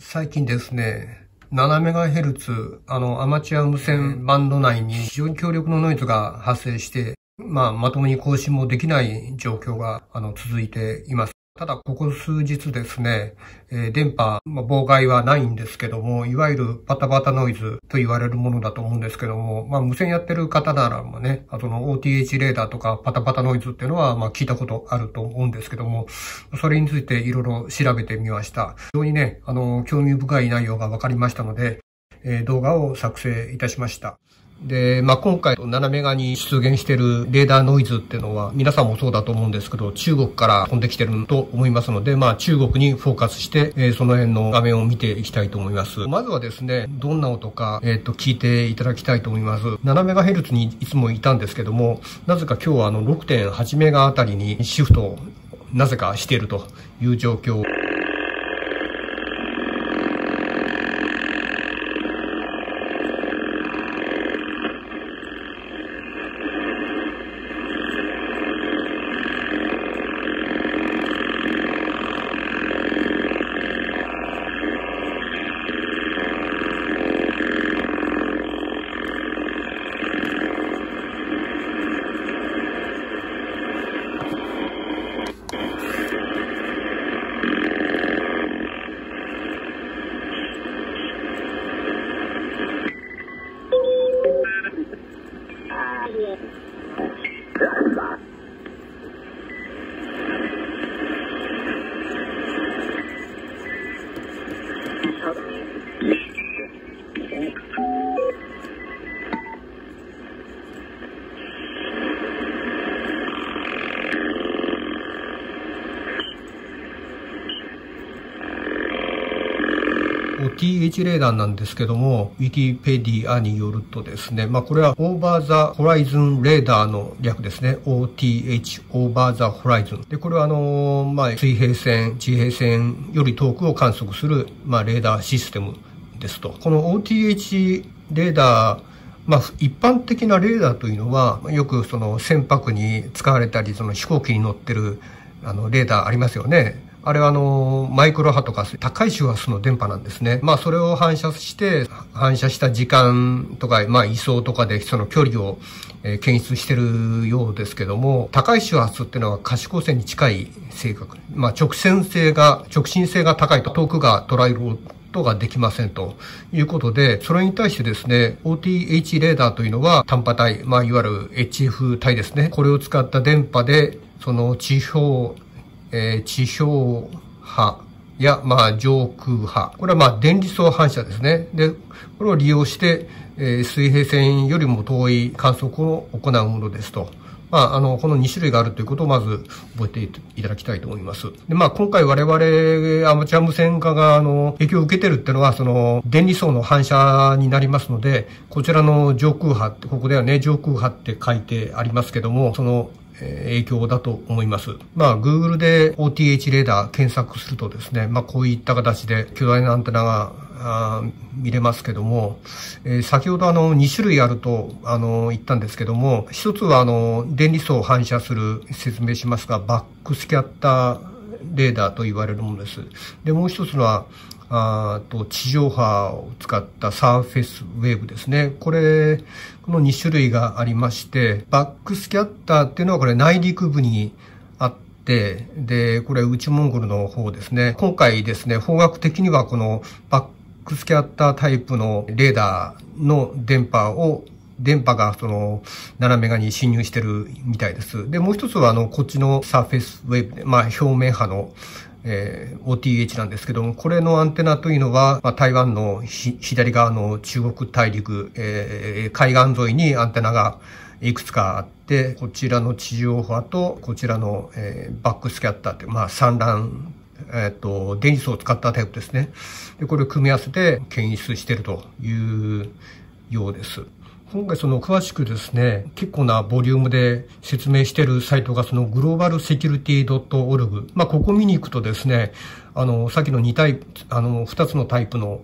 最近ですね、7MHz、あの、アマチュア無線バンド内に非常に強力なノイズが発生して、まあ、まともに更新もできない状況が、あの、続いています。ただ、ここ数日ですね、えー、電波、まあ、妨害はないんですけども、いわゆるバタバタノイズと言われるものだと思うんですけども、まあ、無線やってる方ならもね、あの OTH レーダーとかバタバタノイズっていうのは、まあ、聞いたことあると思うんですけども、それについていろいろ調べてみました。非常にね、あの、興味深い内容が分かりましたので、えー、動画を作成いたしました。で、まあ、今回、斜め側に出現しているレーダーノイズっていうのは、皆さんもそうだと思うんですけど、中国から飛んできてると思いますので、まあ、中国にフォーカスして、えー、その辺の画面を見ていきたいと思います。まずはですね、どんな音か、えっ、ー、と、聞いていただきたいと思います。7メガヘルツにいつもいたんですけども、なぜか今日はあの、6.8メガあたりにシフトをなぜかしているという状況。H レーダーなんですけども、ウィキペディアによるとですね、まあこれはオーバーザホライズンレーダーの略ですね。OTH、オーバーザホライズン。で、これはあのー、まあ水平線、地平線より遠くを観測する、まあレーダーシステムですと。この OTH レーダー、まあ、一般的なレーダーというのは、よくその船舶に使われたり、その飛行機に乗ってるあのレーダーありますよね。あれはあの、マイクロ波とか高い周波数の電波なんですね。まあそれを反射して、反射した時間とか、まあ位相とかでその距離を検出してるようですけども、高い周波数っていうのは可視光線に近い性格。まあ直線性が、直進性が高いと遠くが捉えることができませんということで、それに対してですね、OTH レーダーというのは短波帯、まあいわゆる HF 帯ですね。これを使った電波で、その地表えー、地表波や、まあ、上空波。これは、まあ、電離層反射ですね。で、これを利用して、えー、水平線よりも遠い観測を行うものですと。まあ、あの、この2種類があるということをまず覚えていただきたいと思います。で、まあ、今回我々、アマチュア無線化が、あの、影響を受けてるってのは、その、電離層の反射になりますので、こちらの上空波って、ここではね、上空波って書いてありますけども、その、影響だと思います。まあ、Google で OTH レーダー検索するとですね、まあ、こういった形で巨大なアンテナがあ見れますけども、えー、先ほどあの2種類あるとあの言ったんですけども、一つはあの電離層を反射する説明しますが、バックスキャッターレーダーと言われるものです。で、もう一つのはあと地上波を使ったサーフェスウェーブですね。これ、この2種類がありまして、バックスキャッターっていうのはこれ内陸部にあって、で、これ内モンゴルの方ですね。今回ですね、方角的にはこのバックスキャッタータイプのレーダーの電波を電波がその斜め側に侵入してるみたいです。で、もう一つはあの、こっちのサーフェスウェーブ、まあ表面波のえー、OTH なんですけども、これのアンテナというのは、まあ、台湾の左側の中国大陸、えー、海岸沿いにアンテナがいくつかあって、こちらの地上波と、こちらの、えー、バックスキャッターという、まあ、産卵、えっ、ー、と、デニを使ったタイプですね。で、これを組み合わせて検出しているというようです。今回その詳しくですね、結構なボリュームで説明しているサイトがそのグローバルセキュリティ .org。まあ、ここ見に行くとですね、あの、さっきの2タイプ、あの、2つのタイプの、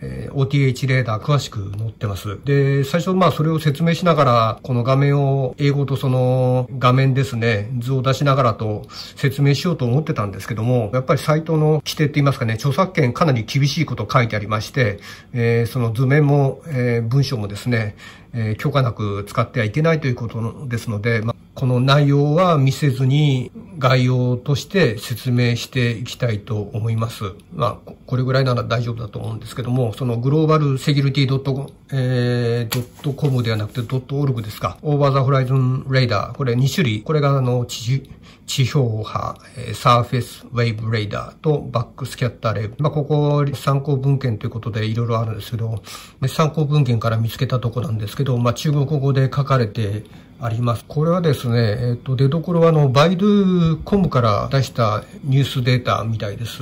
えー、OTH レーダー詳しく載ってます。で、最初まあそれを説明しながら、この画面を英語とその画面ですね、図を出しながらと説明しようと思ってたんですけども、やっぱりサイトの規定って言いますかね、著作権かなり厳しいこと書いてありまして、えー、その図面も、えー、文章もですね、えー、許可なく使ってはいけないということですので、まあ、この内容は見せずに概要として説明していきたいと思います。まあ、これぐらいなら大丈夫だと思うんですけども、そのグローバルセキュリティドット、えットコムではなくてドットオルグですか。オーバーザホライズンレーダー。これ2種類。これがあの地、地表波、サーフェスウェイブレーダーとバックスキャッターレイブ。まあ、ここ参考文献ということでいろいろあるんですけど、参考文献から見つけたとこなんですけど、けど、まあ、中国語で書かれてあります。これはですね、えっ、ー、と、出どころはあの、バイドゥコムから出したニュースデータみたいです。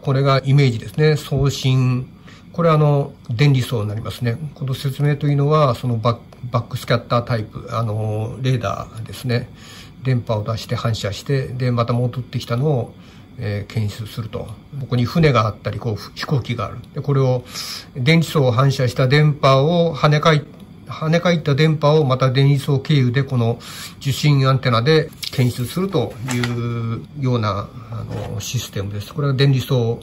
これがイメージですね。送信。これはあの、電離層になりますね。この説明というのは、そのバックスキャッタータイプ、あの、レーダーですね。電波を出して反射して、で、また戻ってきたのを、えー、検出すると。ここに船があったり、こう、飛行機がある。で、これを、電磁層を反射した電波を跳ね返って、跳ね返った電波をまた電位層経由でこの受信アンテナで検出するというようなあのシステムです。これは電離層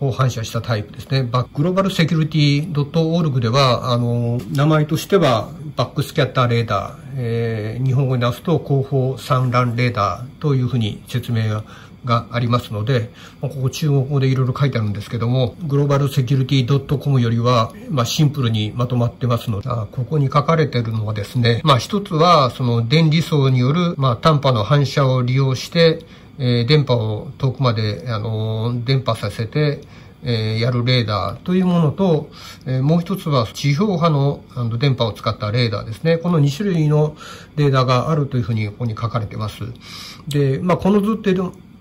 を反射したタイプですね。バックグローバルセキュリティドット o ルグでは、あの、名前としては、バックスキャッターレーダー、えー、日本語に直すと後方散乱レーダーというふうに説明ががありますので、まここ中国語でいろいろ書いてあるんですけども、グローバルセキュリティ .com よりは、まあ、シンプルにまとまってますので、あここに書かれてるのはですね、まあ一つは、その電離層による、まあ、短波の反射を利用して、えー、電波を遠くまで、あのー、電波させて、えー、やるレーダーというものと、えー、もう一つは地表波のあの電波を使ったレーダーですね。この2種類のレーダーがあるというふうにここに書かれています。で、まあ、この図って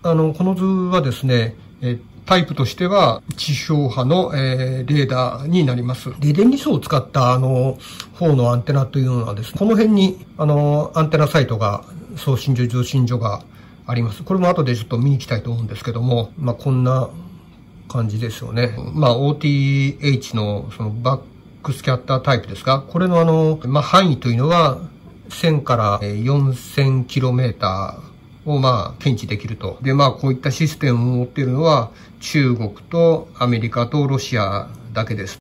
あの、この図はですね、えタイプとしては地表波の、えー、レーダーになります。で、電離層を使ったあの方のアンテナというのはですね、この辺にあのアンテナサイトが送信所、受信所があります。これも後でちょっと見に行きたいと思うんですけども、まあ、こんな感じですよね。まあ、OTH のそのバックスキャッタータイプですかこれのあの、まあ、範囲というのは1000から 4000km をまあ検知できると。でまあこういったシステムを持っているのは中国とアメリカとロシアだけです。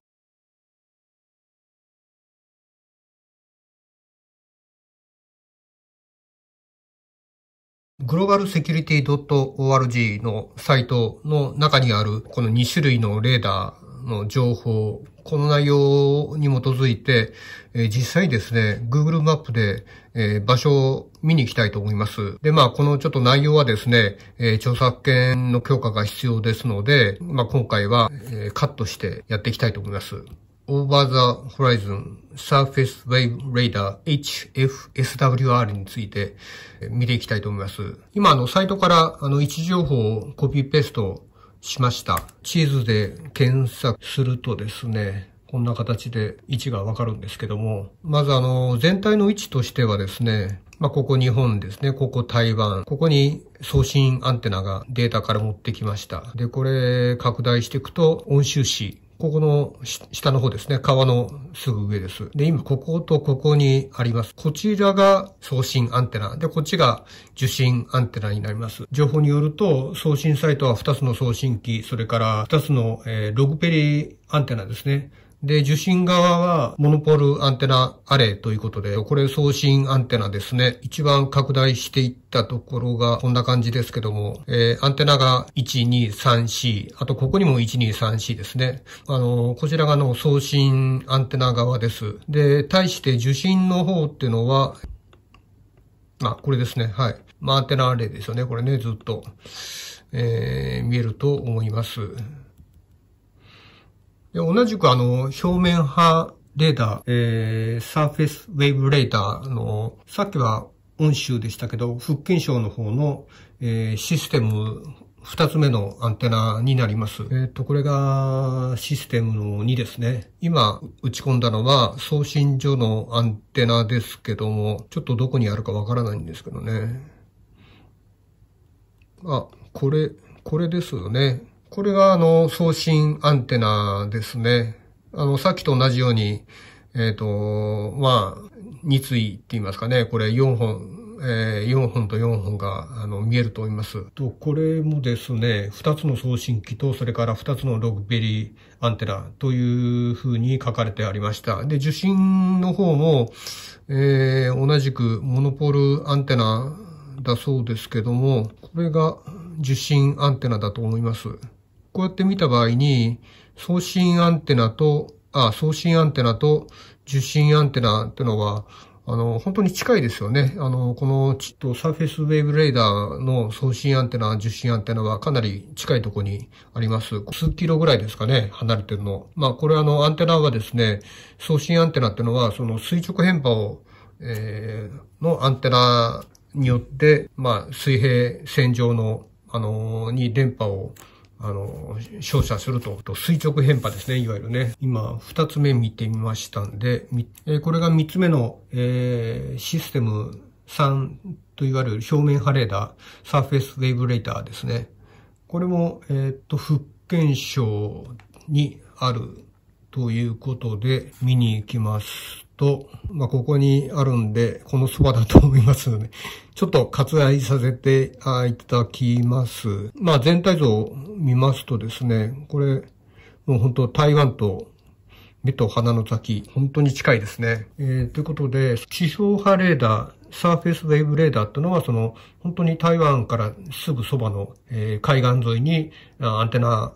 グローバルセキュリティ .org のサイトの中にあるこの2種類のレーダーの情報、この内容に基づいて、え実際ですね、Google マップで、え場所見に行きたいと思います。で、まあ、このちょっと内容はですね、えー、著作権の強化が必要ですので、まあ、今回は、えー、カットしてやっていきたいと思います。Over the Horizon Surface Wave Radar HFSWR について見ていきたいと思います。今、あの、サイトからあの位置情報をコピーペーストしました。地図で検索するとですね、こんな形で位置がわかるんですけども、まずあの、全体の位置としてはですね、まあ、ここ日本ですね。ここ台湾。ここに送信アンテナがデータから持ってきました。で、これ拡大していくと、温州市。ここの下の方ですね。川のすぐ上です。で、今、こことここにあります。こちらが送信アンテナ。で、こっちが受信アンテナになります。情報によると、送信サイトは2つの送信機、それから2つの、えー、ログペリアンテナですね。で、受信側はモノポールアンテナアレイということで、これ送信アンテナですね。一番拡大していったところがこんな感じですけども、えー、アンテナが1234、あとここにも1234ですね。あの、こちらがの送信アンテナ側です。で、対して受信の方っていうのは、まあ、これですね。はい。まあ、アンテナアレイですよね。これね、ずっと、えー、見えると思います。で、同じくあの、表面波レーダー、えー、サーフェスウェーブレーダーの、さっきは温州でしたけど、福建省の方の、えー、システム二つ目のアンテナになります。えっ、ー、と、これがシステムの2ですね。今打ち込んだのは送信所のアンテナですけども、ちょっとどこにあるかわからないんですけどね。あ、これ、これですよね。これがあの送信アンテナですね。あの、さっきと同じように、えっ、ー、と、まあ、2対って言いますかね、これ4本、えー、4本と4本があの見えると思います。と、これもですね、2つの送信機と、それから2つのログベリーアンテナというふうに書かれてありました。で、受信の方も、えー、同じくモノポールアンテナだそうですけども、これが受信アンテナだと思います。こうやって見た場合に、送信アンテナと、あ、送信アンテナと受信アンテナっていうのは、あの、本当に近いですよね。あの、この、ちょっと、サーフェスウェーブレーダーの送信アンテナ、受信アンテナはかなり近いところにあります。数キロぐらいですかね、離れてるの。まあ、これあの、アンテナはですね、送信アンテナっていうのは、その垂直変化を、えー、のアンテナによって、まあ、水平線上の、あのに電波をあの、照射すると、垂直変波ですね、いわゆるね。今、二つ目見てみましたんで、えー、これが三つ目の、えー、システム3といわれる表面波レーダー、サーフェスウェイブレーダーですね。これも、えー、っと、福建省にあるということで見に行きますと、まあ、ここにあるんで、このそばだと思いますので、ちょっと割愛させていただきます。まあ、全体像を見ますとですね、これ、もう本当台湾と目と鼻の先、本当に近いですね。えー、ということで、地表波レーダー、サーフェイスウェイブレーダーってのは、その、本当に台湾からすぐそばの、え海岸沿いにアンテナ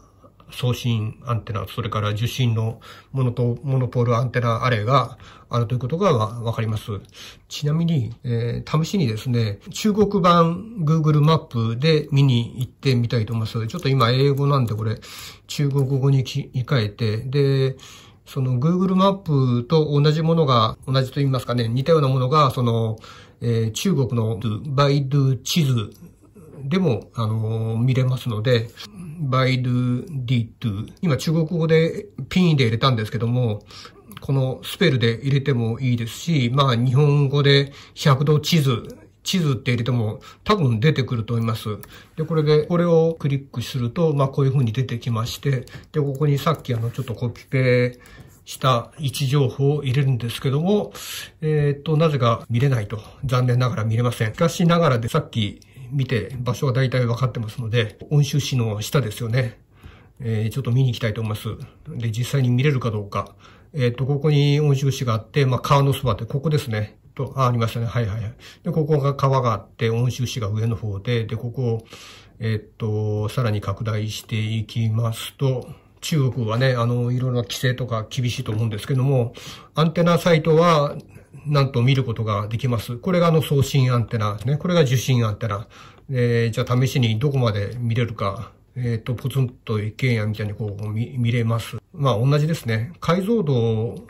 送信アンテナ、それから受信のモノとモノポールアンテナアレがあるということがわかります。ちなみに、えー、試しにですね、中国版 Google マップで見に行ってみたいと思います。ちょっと今英語なんでこれ、中国語に切り替えて、で、その Google マップと同じものが、同じと言いますかね、似たようなものが、その、えー、中国のバイドゥ地図でも、あの、見れますので、バイドゥ、ディトゥ。今中国語でピンで入れたんですけども、このスペルで入れてもいいですし、まあ日本語で100度地図、地図って入れても多分出てくると思います。で、これで、これをクリックすると、まあこういう風に出てきまして、で、ここにさっきあのちょっとコピペした位置情報を入れるんですけども、えっ、ー、と、なぜか見れないと。残念ながら見れません。しかしながらでさっき見て場所は大体分かってますので、温州市の下ですよね。えー、ちょっと見に行きたいと思います。で、実際に見れるかどうか。えっ、ー、と、ここに温州市があって、まあ、川のそばってここですね。と、あ、ありましたね。はいはいはい。で、ここが川があって、温州市が上の方で、で、ここを、えっ、ー、と、さらに拡大していきますと、中国はね、あの、いろいろな規制とか厳しいと思うんですけども、アンテナサイトはなんと見ることができます。これがあの送信アンテナですね。これが受信アンテナ。えー、じゃあ試しにどこまで見れるか、えっ、ー、と、ポツンと一軒家みたいにこう見れます。まあ同じですね。解像度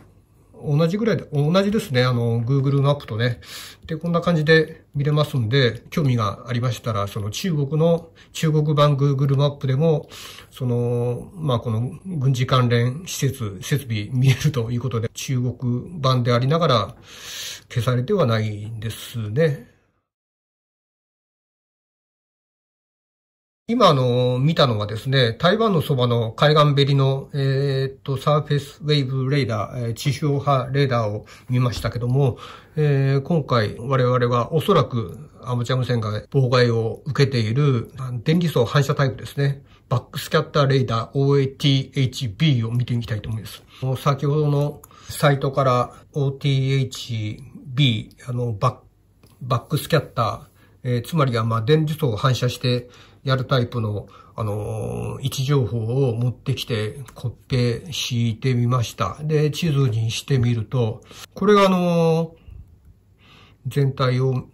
同じぐらいで、同じですね。あの、Google マップとね。で、こんな感じで見れますんで、興味がありましたら、その中国の、中国版 Google マップでも、その、まあ、この軍事関連施設、設備見えるということで、中国版でありながら消されてはないんですね。今、あの、見たのはですね、台湾のそばの海岸べりの、えー、っと、サーフェスウェーブレーダー、えー、地表波レーダーを見ましたけども、えー、今回我々はおそらくアムチャム無線が妨害を受けている電離層反射タイプですね。バックスキャッターレーダー OATHB を見ていきたいと思います。先ほどのサイトから OTHB、あの、バック、バックスキャッター、えー、つまりは、まあ、電磁層を反射して、やるタイプの、あの、位置情報を持ってきて、コッペ敷いてみました。で、地図にしてみると、これがあの、全体を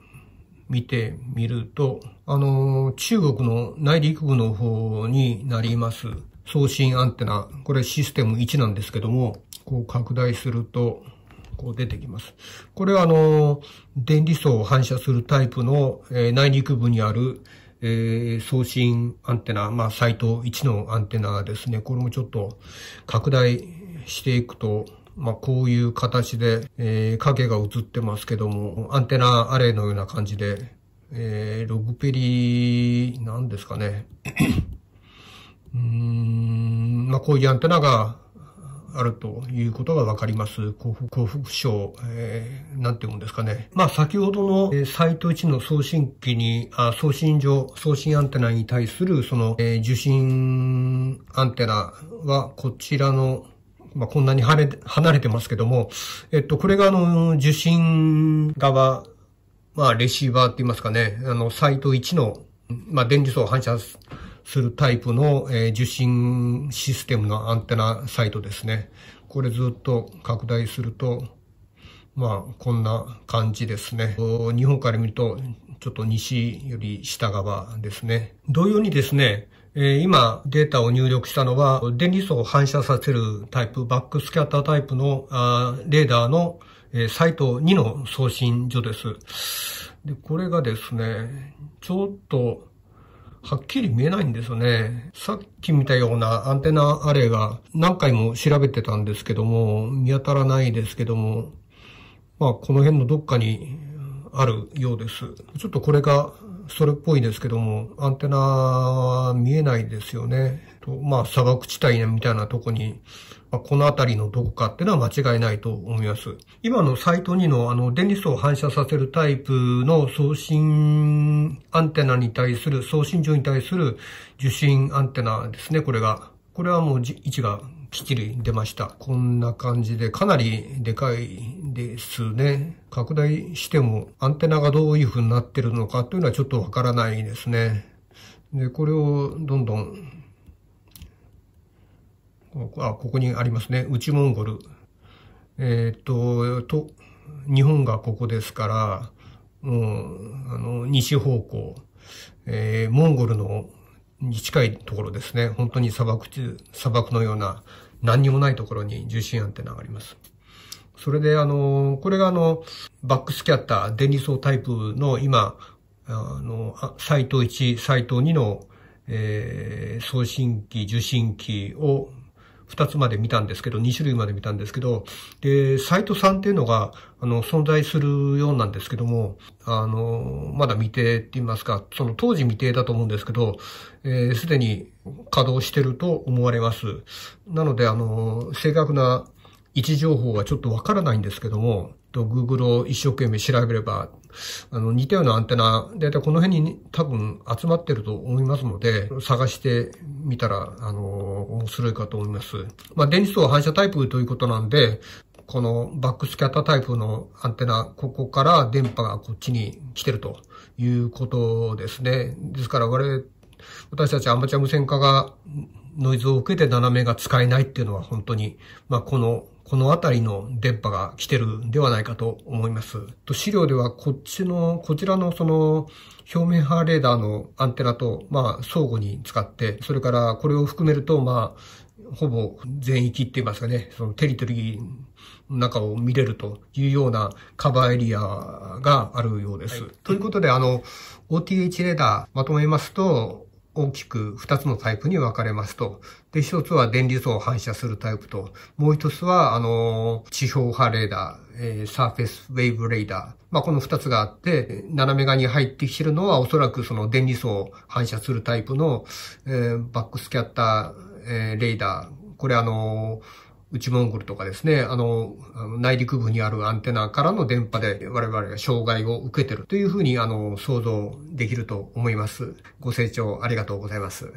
見てみると、あの、中国の内陸部の方になります。送信アンテナ、これシステム1なんですけども、こう拡大すると、こう出てきます。これはあの、電離層を反射するタイプの、えー、内陸部にある、えー、送信アンテナ、まあ、サイト1のアンテナですね、これもちょっと拡大していくと、まあ、こういう形で、えー、影が映ってますけども、アンテナアレイのような感じで、えー、ログペリなんですかね。うーん、まあ、こういうアンテナがあるということがわかります。幸福、幸福症、えー、なんて言うんですかね。まあ、先ほどの、えー、サイト1の送信機に、あ送信上、送信アンテナに対する、その、えー、受信アンテナは、こちらの、まあ、こんなに離れ、離れてますけども、えっと、これが、あの、受信側、まあ、レシーバーって言いますかね、あの、サイト1の、まあ、電磁層反射するタイプの、えー、受信システムのアンテナサイトですね。これずっと拡大すると、まあ、こんな感じですね。日本から見ると、ちょっと西より下側ですね。同様にですね、え今データを入力したのは電離層を反射させるタイプ、バックスキャッタータイプのあレーダーの、えサイト2の送信所ですで。これがですね、ちょっとはっきり見えないんですよね。さっき見たようなアンテナアレイが何回も調べてたんですけども、見当たらないですけども、まあこの辺のどっかにあるようです。ちょっとこれがそれっぽいですけども、アンテナ見えないですよね。とまあ、砂漠地帯みたいなとこに、まあ、この辺りのどこかっていうのは間違いないと思います。今のサイト2のあの電離層を反射させるタイプの送信アンテナに対する、送信所に対する受信アンテナですね、これが。これはもう位置がきっちり出ました。こんな感じで、かなりでかいですね。拡大してもアンテナがどういう風になってるのかというのはちょっとわからないですね。で、これをどんどん、あ、ここにありますね。内モンゴル。えー、っと、と、日本がここですから、もう、あの、西方向、えー、モンゴルのに近いところですね。本当に砂漠中、砂漠のような何にもないところに受信アンテナがあります。それで、あの、これがあの、バックスキャッター、電離層タイプの今、あの、サイト1、サイト2の、えー、送信機、受信機を2つまで見たんですけど、2種類まで見たんですけど、で、サイトさんっていうのが、あの、存在するようなんですけども、あの、まだ未定って言いますか、その当時未定だと思うんですけど、す、えー、で、に稼働してると思われます。なので、あの、正確な位置情報はちょっとわからないんですけども、Google を一生懸命調べればあの、似たようなアンテナ、だいたいこの辺に多分集まってると思いますので、探してみたら、あの、面白いかと思います。まあ、電磁層反射タイプということなんで、このバックスキャッタータイプのアンテナ、ここから電波がこっちに来てるということですね。ですから我々、私たちアマチュア無線化がノイズを受けて斜めが使えないっていうのは本当に、まあ、この、この辺りの電波が来てるんではないかと思います。と資料ではこっちの、こちらのその表面波レーダーのアンテナと、まあ、相互に使って、それからこれを含めると、まあ、ほぼ全域って言いますかね、そのテリトリーの中を見れるというようなカバーエリアがあるようです。はい、ということで、あの、OTH レーダーまとめますと、大きく2つのタイプに分かれますと。で、1つは電離層を反射するタイプと、もう1つは、あの、地表波レーダー、えサーフェスウェーブレーダー。まあ、この2つがあって、斜め側に入ってきてるのは、おそらくその電離層を反射するタイプの、えー、バックスキャッター、えー、レーダー。これあのー内モンゴルとかですね、あの、内陸部にあるアンテナからの電波で我々が障害を受けてるというふうに、あの、想像できると思います。ご清聴ありがとうございます。